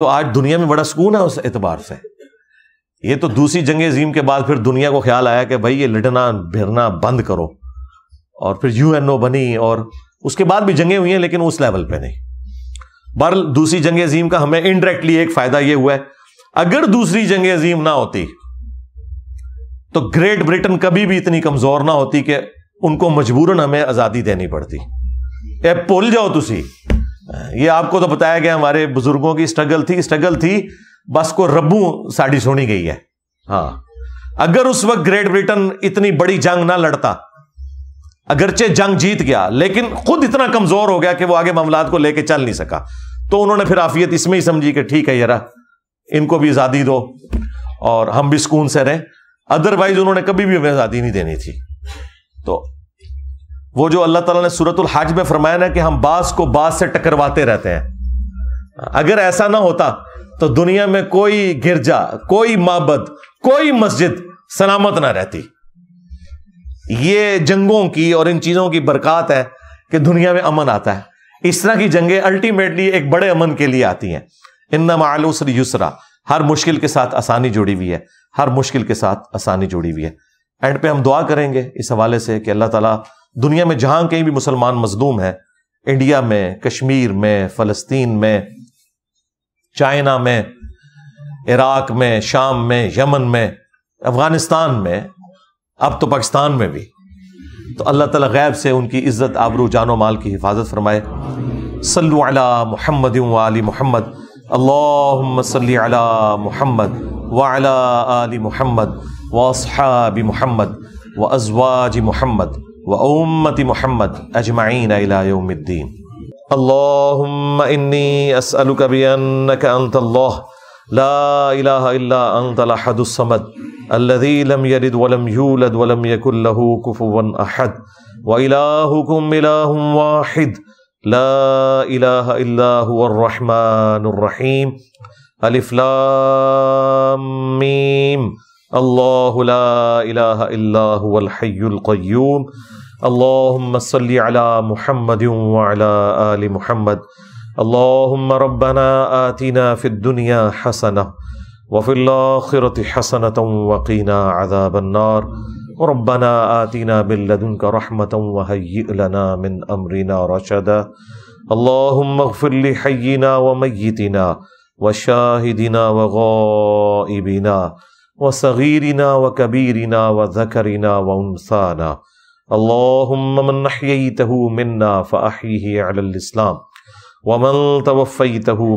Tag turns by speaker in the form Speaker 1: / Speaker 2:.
Speaker 1: تو آج دنیا میں بڑا سکون ہے اس اعتبار سے یہ تو دوسری جنگ عظیم کے بعد پھر دنیا کو خیال آیا کہ بھائی یہ لڑنا بھرنا بند کرو اور پھر یو این او بنی اور اس کے بعد بھی جنگیں ہوئی ہیں لیکن اس لیول پہ نہیں بر دوسری جنگ عظیم کا ہمیں انڈائریکٹلی ایک فائدہ یہ ہوا ہے اگر دوسری جنگ عظیم نہ ہوتی تو گریٹ بریٹن کبھی بھی اتنی کمزور نہ ہوتی کہ ان کو مجبوراً ہمیں آزادی دینی پڑتی اے پول جاؤ تسی یہ آپ کو تو بتایا گیا ہمارے بزرگوں کی اسٹرگل تھی اسٹرگل تھی بس کو ربو ساڑی سونی گئی ہے ہاں اگر اس وقت گریٹ بریٹن اتنی بڑی جنگ نہ لڑتا اگرچہ جنگ جیت گیا لیکن خود اتنا کمزور ہو گیا کہ وہ آگے معاملات کو لے کے چل نہیں سکا تو انہوں نے پھر آفیت اس میں ہی سمجھی کہ ٹھیک ہے یار ان کو بھی آزادی دو اور ہم بھی سکون سے رہیں ادر وائز انہوں نے کبھی بھی ہمیں آزادی نہیں دینی تھی تو وہ جو اللہ تعالیٰ نے صورت الحاج میں فرمایا نا کہ ہم بعض کو بعض سے ٹکرواتے رہتے ہیں اگر ایسا نہ ہوتا تو دنیا میں کوئی گرجا کوئی معبد کوئی مسجد سلامت نہ رہتی یہ جنگوں کی اور ان چیزوں کی برکات ہے کہ دنیا میں امن آتا ہے اس طرح کی جنگیں الٹیمیٹلی ایک بڑے امن کے لیے آتی ہیں ان معلوسر یسرا ہر مشکل کے ساتھ آسانی جڑی ہوئی ہے ہر مشکل کے ساتھ آسانی جڑی ہوئی ہے اینڈ پہ ہم دعا کریں گے اس حوالے سے کہ اللہ تعالیٰ دنیا میں جہاں کہیں بھی مسلمان مظلوم ہیں انڈیا میں کشمیر میں فلسطین میں چائنا میں عراق میں شام میں یمن میں افغانستان میں اب تو پاکستان میں بھی تو اللہ تعالیٰ غیب سے ان کی عزت آبرو جان و مال کی حفاظت فرمائے صلو علی محمد و علی محمد اللہ صلی علی محمد و علی محمد وصحاب محمد و ازواج محمد وأمة محمد أجمعين إلى يوم الدين اللهم إني أسألك بأنك أنت الله لا إله إلا أنت الأحد الصمد الذي لم يلد ولم يولد ولم يكن له كفوا أحد وإلهكم إله واحد لا إله إلا هو الرحمن الرحيم ألف لام ميم الله لا اله الا هو الحي القيوم اللهم صل على محمد وعلى ال محمد اللهم ربنا اتنا في الدنيا حسنه وفي الاخره حسنه وقنا عذاب النار ربنا آتنا من لدنك رحمة وهيئ لنا من أمرنا رشدا اللهم اغفر لحينا وميتنا وشاهدنا وغائبنا وصغيرنا وكبيرنا وذكرنا وانثانا اللهم من احييته منا فاحيه على الاسلام ومن توفيته